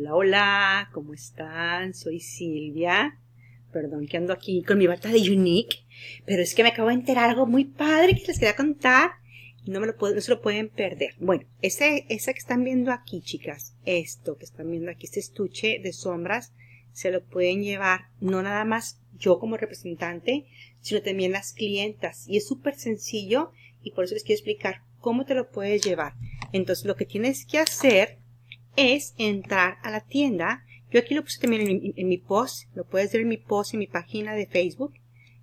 Hola, hola, ¿cómo están? Soy Silvia. Perdón que ando aquí con mi bata de Unique, pero es que me acabo de enterar algo muy padre que les quería contar. No, me lo no se lo pueden perder. Bueno, ese, esa que están viendo aquí, chicas, esto que están viendo aquí, este estuche de sombras, se lo pueden llevar no nada más yo como representante, sino también las clientas. Y es súper sencillo y por eso les quiero explicar cómo te lo puedes llevar. Entonces, lo que tienes que hacer es entrar a la tienda. Yo aquí lo puse también en, mi post, lo puedes ver en mi post, en mi página de Facebook,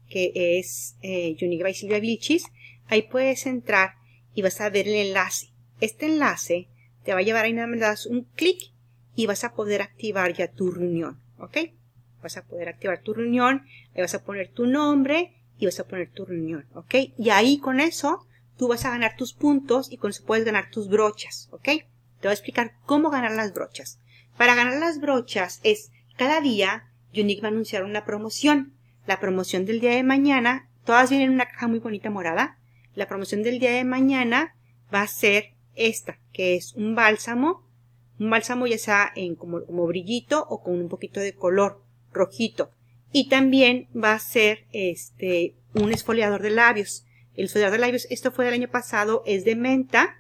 que es eh, Yuniga Silvia Vilchis. Ahí puedes entrar y vas a ver el enlace. Este enlace te va a llevar ahí nada más das un clic y vas a poder activar ya tu reunión, ¿ok? Vas a poder activar tu reunión, ahí vas a poner tu nombre y vas a poner tu reunión, ¿ok? Y ahí con eso tú vas a ganar tus puntos y con eso puedes ganar tus brochas, ¿ok? Te voy a explicar cómo ganar las brochas. Para ganar las brochas es cada día Unique va a anunciar una promoción. La promoción del día de mañana, todas vienen en una caja muy bonita morada. La promoción del día de mañana va a ser esta, que es un bálsamo, un bálsamo ya sea en como, como brillito o con un poquito de color rojito. Y también va a ser este un esfoliador de labios. El esfoliador de labios, esto fue del año pasado, es de menta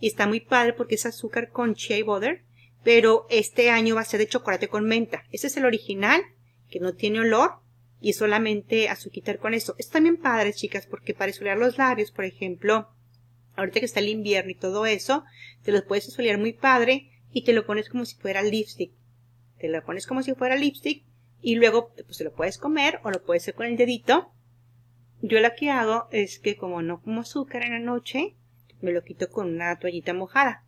y está muy padre porque es azúcar con shea butter, pero este año va a ser de chocolate con menta. Ese es el original, que no tiene olor, y solamente azuquitar con eso. Es también padre, chicas, porque para solear los labios, por ejemplo, ahorita que está el invierno y todo eso, te los puedes solear muy padre y te lo pones como si fuera lipstick. Te lo pones como si fuera lipstick y luego pues lo puedes comer o lo puedes hacer con el dedito. Yo lo que hago es que como no como azúcar en la noche, me lo quito con una toallita mojada,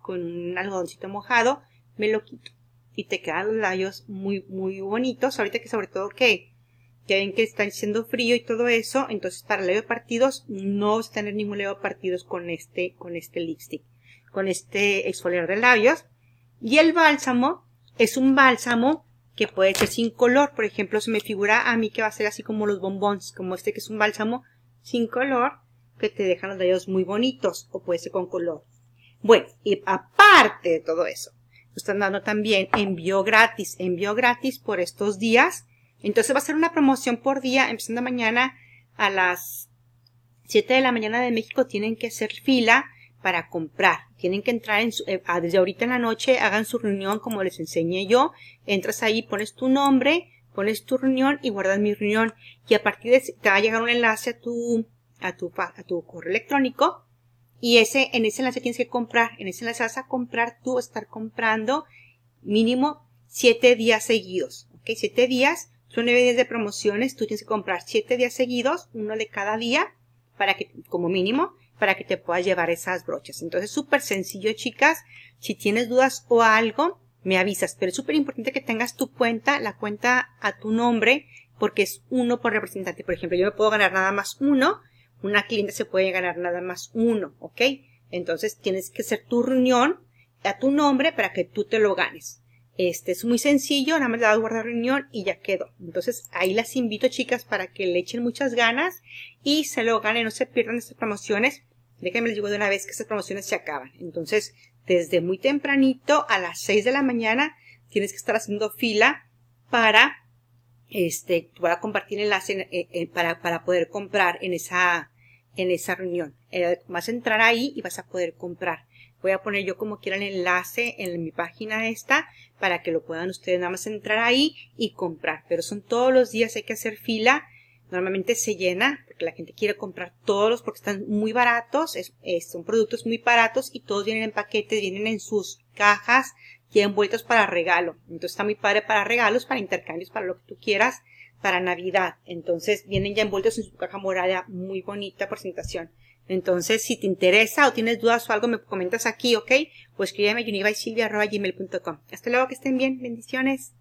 con un algodoncito mojado, me lo quito. Y te quedan los labios muy, muy bonitos. Ahorita que sobre todo que, ya ven que está haciendo frío y todo eso. Entonces para labios partidos no vas a tener ningún de partidos con este, con este lipstick, con este exfoliador de labios. Y el bálsamo es un bálsamo que puede ser sin color. Por ejemplo, se me figura a mí que va a ser así como los bombones, como este que es un bálsamo sin color que te dejan los dedos muy bonitos o puede ser con color. Bueno, y aparte de todo eso, están dando también envío gratis, envío gratis por estos días. Entonces va a ser una promoción por día, empezando mañana a las 7 de la mañana de México tienen que hacer fila para comprar. Tienen que entrar en eh, desde ahorita en la noche, hagan su reunión como les enseñé yo. Entras ahí, pones tu nombre, pones tu reunión y guardas mi reunión. Y a partir de te va a llegar un enlace a tu a tu, a tu correo electrónico y ese, en ese enlace tienes que comprar, en ese enlace vas a comprar tú, vas a estar comprando mínimo 7 días seguidos, ¿ok? 7 días, son 9 días de promociones, tú tienes que comprar 7 días seguidos, uno de cada día, para que, como mínimo, para que te puedas llevar esas brochas. Entonces, súper sencillo, chicas. Si tienes dudas o algo, me avisas. Pero es súper importante que tengas tu cuenta, la cuenta a tu nombre, porque es uno por representante. Por ejemplo, yo me puedo ganar nada más uno una cliente se puede ganar nada más uno, ¿ok? Entonces tienes que hacer tu reunión a tu nombre para que tú te lo ganes. Este es muy sencillo, nada más le das guardar reunión y ya quedó. Entonces ahí las invito chicas para que le echen muchas ganas y se lo ganen, no se pierdan estas promociones. Déjenme les digo de una vez que estas promociones se acaban. Entonces desde muy tempranito a las 6 de la mañana tienes que estar haciendo fila para este, voy compartir el enlace eh, eh, para, para poder comprar en esa, en esa reunión. Eh, vas a entrar ahí y vas a poder comprar. Voy a poner yo como quiera el enlace en mi página esta para que lo puedan ustedes nada más entrar ahí y comprar. Pero son todos los días, hay que hacer fila. Normalmente se llena porque la gente quiere comprar todos los, porque están muy baratos, son productos muy baratos y todos vienen en paquetes, vienen en sus cajas y envueltos para regalo. Entonces está muy padre para regalos, para intercambios, para lo que tú quieras, para Navidad. Entonces vienen ya envueltos en su caja morada, muy bonita presentación. Entonces, si te interesa o tienes dudas o algo, me comentas aquí, ¿ok? O escríbeme gmail.com Hasta luego, que estén bien. Bendiciones.